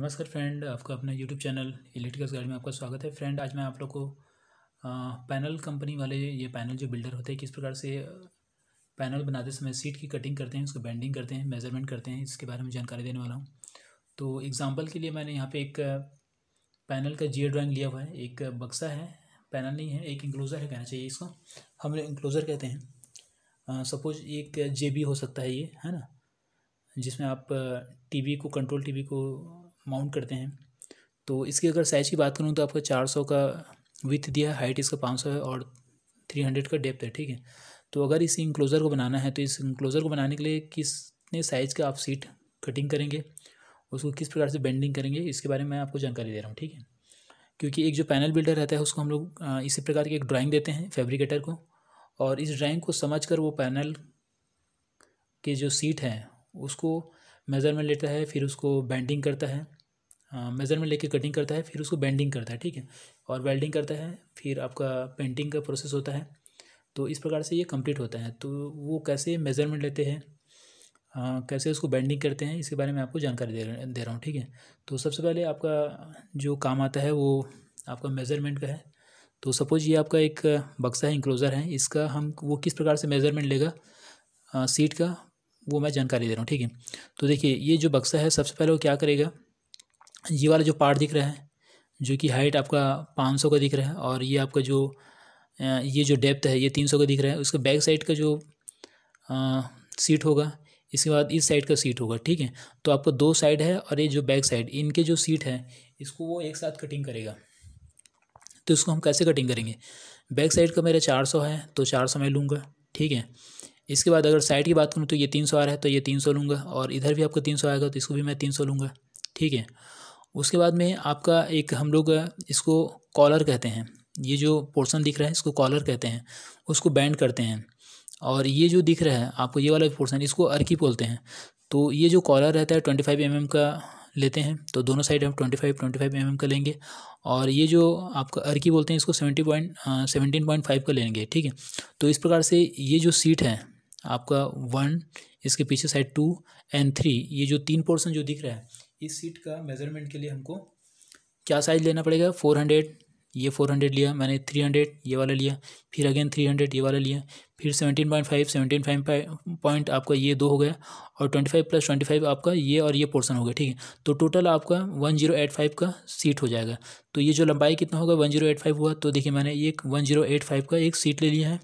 नमस्कार फ्रेंड आपका अपना यूट्यूब चैनल इलेक्ट्रिकल्स गाइड में आपका स्वागत है फ्रेंड आज मैं आप लोग को पैनल कंपनी वाले ये पैनल जो बिल्डर होते हैं किस प्रकार से पैनल बनाते समय सीट की कटिंग करते हैं उसको बैंडिंग करते हैं मेजरमेंट करते हैं इसके बारे में जानकारी देने वाला हूँ तो एग्ज़ाम्पल के लिए मैंने यहाँ पर एक पैनल का जियो ड्राइंग लिया हुआ है एक बक्सा है पैनल नहीं है एक इंक्लोज़र है कहना चाहिए इसको हम लोग इंक्लोज़र कहते हैं सपोज एक जे हो सकता है ये है ना जिसमें आप टीवी को कंट्रोल टीवी को माउंट करते हैं तो इसकी अगर साइज़ की बात करूँ तो आपका चार सौ का विथ दिया है हाइट इसका पाँच सौ है और थ्री हंड्रेड का डेप्थ है ठीक है तो अगर इस इंक्लोज़र को बनाना है तो इस इंक्लोज़र को बनाने के लिए किसने साइज़ का आप सीट कटिंग करेंगे उसको किस प्रकार से बेंडिंग करेंगे इसके बारे में आपको जानकारी दे रहा हूँ ठीक है क्योंकि एक जो पैनल बिल्डर रहता है उसको हम लोग इसी प्रकार की एक ड्राइंग देते हैं फैब्रिकेटर को और इस ड्राइंग को समझ कर वो पैनल के जो सीट हैं उसको मेज़रमेंट लेता है फिर उसको बैंडिंग करता है मेज़रमेंट हाँ, लेके कटिंग करता है फिर उसको बेंडिंग करता है ठीक है और वेल्डिंग करता है फिर आपका पेंटिंग का प्रोसेस होता है तो इस प्रकार से ये कंप्लीट होता है तो वो कैसे मेज़रमेंट लेते हैं हाँ, कैसे उसको बेंडिंग करते हैं इसके बारे में आपको जानकारी दे दे रहा हूँ ठीक है तो सबसे पहले आपका जो काम आता है वो आपका मेज़रमेंट का है तो सपोज़ ये आपका एक बक्सा है इंक्लोज़र है इसका हम वो किस प्रकार से मेज़रमेंट लेगा आ, हाँ, सीट का वो मैं जानकारी दे रहा हूँ ठीक है तो देखिए ये जो बक्सा है सबसे पहले वो क्या करेगा ये वाला जो पार्ट दिख रहा है जो कि हाइट आपका पाँच का दिख रहा है और ये आपका जो ये जो डेप्थ है ये तीन का दिख रहा है उसके बैक साइड का जो आ, सीट होगा इसके बाद इस साइड का सीट होगा ठीक है तो आपका दो साइड है और ये जो बैक साइड इनके जो सीट है इसको वो एक साथ कटिंग करेगा तो इसको हम कैसे कटिंग करेंगे बैक साइड का मेरा चार सौ है तो चार सौ मैं लूँगा ठीक है इसके बाद अगर साइड की बात करूँ तो ये तीन सौ आ रहा है तो ये तीन सौ लूँगा और इधर भी आपका तीन सौ आएगा तो इसको भी मैं तीन सौ लूँगा ठीक है उसके बाद में आपका एक हम लोग इसको कॉलर कहते हैं ये जो पोर्सन दिख रहा है इसको कॉलर कहते हैं उसको बैंड करते हैं और ये जो दिख रहा है आपको ये वाला पोर्सन इसको अर्की बोलते हैं तो ये जो कॉलर रहता है ट्वेंटी फाइव mm का लेते हैं तो दोनों साइड हम twenty five twenty five M का लेंगे और ये जो आपका अर्की बोलते हैं इसको seventy point seventeen point five का लेंगे ठीक है तो इस प्रकार से ये जो सीट है आपका वन इसके पीछे साइड टू एंड थ्री ये जो तीन पोर्सन जो दिख रहा है इस सीट का मेज़रमेंट के लिए हमको क्या साइज़ लेना पड़ेगा फोर हंड्रेड ये फोर हंड्रेड लिया मैंने थ्री हंड्रेड ये वाला लिया फिर अगेन थ्री हंड्रेड ये वाला लिया फिर seventeen point five seventeen five point आपका ये दो हो गया और twenty five plus twenty five आपका ये और ये पोर्सन हो गया ठीक है तो टोटल आपका वन जीरो एट फाइव का सीट हो जाएगा तो ये जो लंबाई कितना होगा वन जीरो एट फाइव हुआ तो देखिए मैंने एक वन जीरो एट फाइव का एक सीट ले लिया है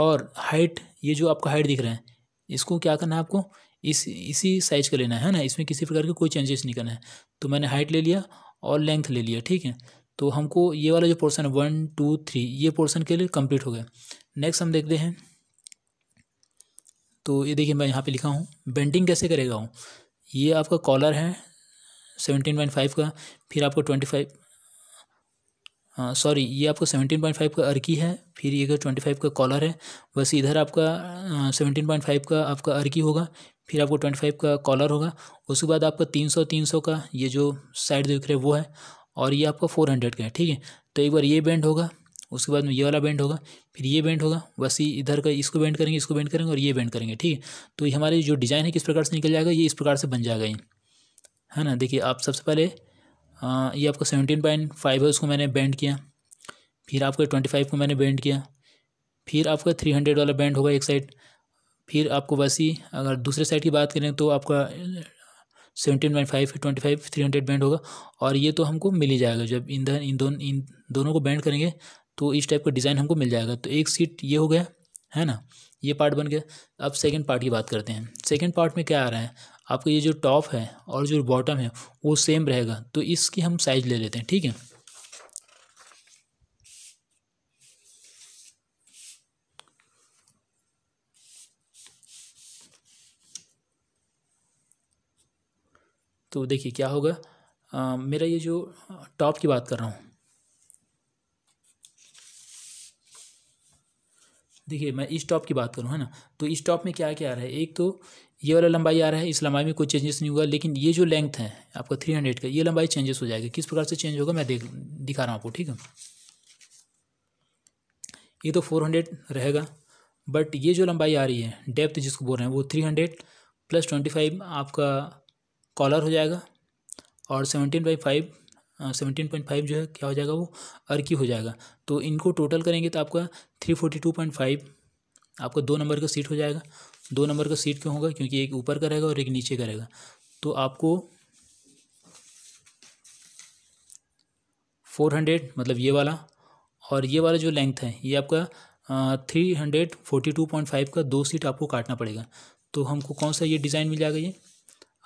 और हाइट ये जो आपका हाइट दिख रहा है इसको क्या करना है आपको इस इसी साइज़ का लेना है ना इसमें किसी प्रकार के कोई चेंजेस नहीं करना है तो मैंने हाइट ले लिया और लेंथ ले लिया ठीक है तो हमको ये वाला जो पोर्सन है वन टू थ्री ये पोर्सन के लिए कम्प्लीट हो गया नेक्स्ट हम देखते हैं तो ये देखिए मैं यहाँ पे लिखा हूँ बेंडिंग कैसे करेगा हूँ ये आपका कॉलर है सेवनटीन पॉइंट फाइव का फिर आपको ट्वेंटी फाइव सॉरी ये आपको सेवनटीन पॉइंट फाइव का अर्की है फिर ये ट्वेंटी फाइव का कॉलर है बस इधर आपका सेवनटीन पॉइंट फाइव का आपका अर्की होगा फिर आपको ट्वेंटी फाइव का कॉलर होगा उसके बाद आपका तीन सौ तीन सौ का ये जो साइड दिख रहे है वो है और ये आपका फोर हंड्रेड का है ठीक है तो एक बार ये बैंड होगा उसके बाद में ये वाला बैंड होगा फिर ये बैंड होगा बस ही इधर का इसको बैंड करेंगे इसको बैंड करेंगे और ये बैंड करेंगे ठीक है तो हमारे जो डिज़ाइन है किस प्रकार से निकल जाएगा ये इस प्रकार से बन जाएगा ये है ना देखिए आप सबसे पहले ये आपका सेवनटीन पॉइंट फाइव है उसको मैंने बैंड किया फिर आपका ट्वेंटी फाइव को मैंने बैंड किया फिर आपका थ्री हंड्रेड वाला बैंड होगा एक साइड फिर आपको वैसी अगर दूसरे साइड की बात करें तो आपका seventeen point five twenty five three hundred band होगा और ये तो हमको मिल ही जाएगा जब इन दन, इन दोनों इन दोनों को बैंड करेंगे तो इस टाइप का डिज़ाइन हमको मिल जाएगा तो एक सीट ये हो गया है ना ये पार्ट बन गया अब सेकेंड पार्ट की बात करते हैं सेकेंड पार्ट में क्या आ रहा है आपका ये जो टॉप है और जो बॉटम है वो सेम रहेगा तो इसकी हम साइज़ ले लेते हैं ठीक है तो देखिए क्या होगा आ, मेरा ये जो टॉप की बात कर रहा हूँ देखिए मैं इस टॉप की बात करूँ है ना तो इस टॉप में क्या क्या आ रहा है एक तो ये वाला लंबाई आ रहा है इस लंबाई में कोई चेंजेस नहीं होगा लेकिन ये जो लेंथ है आपका थ्री हंड्रेड का ये लंबाई चेंजेस हो जाएगा किस प्रकार से चेंज होगा मैं देख दिखा रहा हूँ आपको ठीक है ये तो फोर हंड्रेड रहेगा बट ये जो लंबाई आ रही है डेप्थ जिसको बोल रहे हैं वो three hundred plus twenty five आपका कॉलर हो जाएगा और seventeen by five seventeen point five जो है क्या हो जाएगा वो अर्की हो जाएगा तो इनको टोटल करेंगे तो आपका three forty two point five आपका दो नंबर का सीट हो जाएगा दो नंबर का सीट क्यों होगा क्योंकि एक ऊपर का रहेगा और एक नीचे का रहेगा तो आपको फोर हंड्रेड मतलब ये वाला और ये वाला जो लेंथ है ये आपका three hundred forty two point five का दो सीट आपको काटना पड़ेगा तो हमको कौन सा ये डिज़ाइन मिल जाएगा ये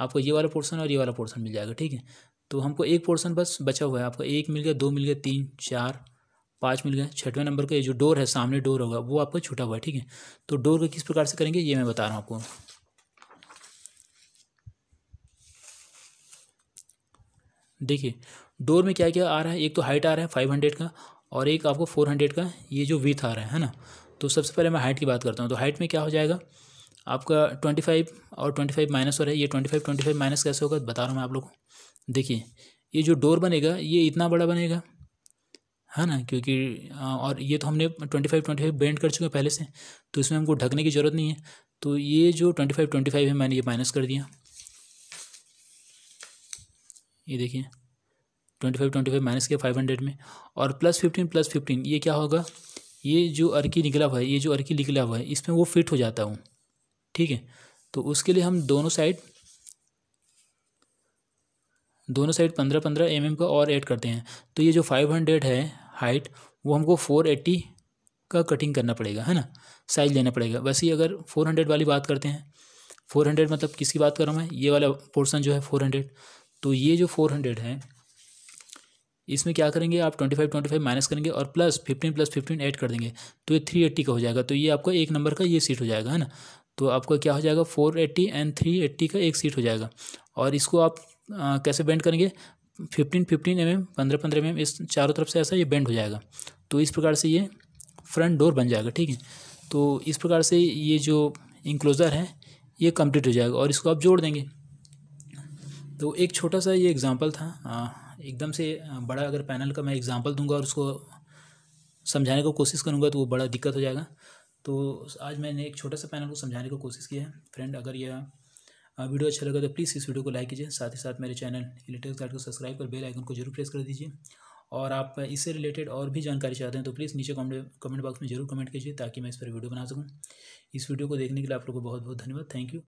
आपको ये वाला पोर्सन और ये वाला पोर्सन मिल जाएगा ठीक है तो हमको एक पोर्सन बस बचा हुआ है आपको एक मिल गया दो मिल गया तीन चार पाँच मिल गया छठवें नंबर का ये जो डोर है सामने डोर होगा वो आपका छूटा हुआ है ठीक है तो डोर को किस प्रकार से करेंगे ये मैं बता रहा हूँ आपको देखिए डोर में क्या क्या आ रहा है एक तो हाइट आ रहा है फाइव हंड्रेड का और एक आपको फोर हंड्रेड का ये जो वीथ आ रहा है है ना तो सबसे पहले मैं हाइट की बात करता हूँ तो हाइट में क्या हो जाएगा आपका ट्वेंटी फाइव और ट्वेंटी फाइव माइनस हो रहा है ये twenty five twenty five minus कैसे होगा बता रहा हूँ मैं आप लोगों को देखिए ये जो डोर बनेगा ये इतना बड़ा बनेगा है ना क्योंकि और ये तो हमने twenty five twenty five bend कर चुके हैं पहले से तो इसमें हमको ढकने की ज़रूरत नहीं है तो ये जो ट्वेंटी फाइव ट्वेंटी फाइव है मैंने ये माइनस कर दिया ये देखिए twenty five twenty five minus किया फाइव हंड्रेड में और प्लस फिफ्टीन प्लस फिफ्टीन ये क्या होगा ये जो अर्की निकला हुआ है ये जो अर्की निकला हुआ है इसमें वो फिट हो जाता हूँ ठीक है तो उसके लिए हम दोनों साइड दोनों साइड पंद्रह पंद्रह एम का और ऐड करते हैं तो ये जो फाइव हंड्रेड है हाइट वो हमको फोर एट्टी का कटिंग करना पड़ेगा है ना साइज लेना पड़ेगा वैसे ही अगर फोर हंड्रेड वाली बात करते हैं फोर हंड्रेड मतलब किसकी बात कर रहा हूँ मैं ये वाला पोर्सन जो है फोर हंड्रेड तो ये जो फोर हंड्रेड है इसमें क्या करेंगे आप twenty five twenty five minus करेंगे और plus fifteen plus fifteen add कर देंगे तो ये थ्री एट्टी का हो जाएगा तो ये आपका एक नंबर का ये सीट हो जाएगा है ना तो आपका क्या हो जाएगा four eighty and three eighty का एक सीट हो जाएगा और इसको आप आ, कैसे बेंड करेंगे फिफ्टीन फिफ्टीन एम एम पंद्रह पंद्रह एम एम इस चारों तरफ से ऐसा ये बेंड हो जाएगा तो इस प्रकार से ये फ्रंट डोर बन जाएगा ठीक है तो इस प्रकार से ये जो इंक्लोज़र है ये कंप्लीट हो जाएगा और इसको आप जोड़ देंगे तो एक छोटा सा ये एग्ज़ाम्पल था एकदम से बड़ा अगर पैनल का मैं एग्ज़ाम्पल दूंगा और उसको समझाने की को कोशिश करूँगा तो वो बड़ा दिक्कत हो जाएगा तो आज मैंने एक छोटा सा पैनल को समझाने की कोशिश की है फ्रेंड अगर यह वीडियो अच्छा लगा तो प्लीज़ इस वीडियो को लाइक कीजिए साथ ही साथ मेरे चैनल इलेक्ट्रिक गाइड को सब्सक्राइब कर बेल आइकन को जरूर प्रेस कर दीजिए और आप इससे रिलेटेड और भी जानकारी चाहते हैं तो प्लीज़ नीचे कमेंट कमेंट बॉक्स में जरूर कमेंट कीजिए ताकि मैं इस पर वीडियो बना सकूँ इस वीडियो को देखने के लिए आप लोगों को बहुत बहुत धन्यवाद थैंक यू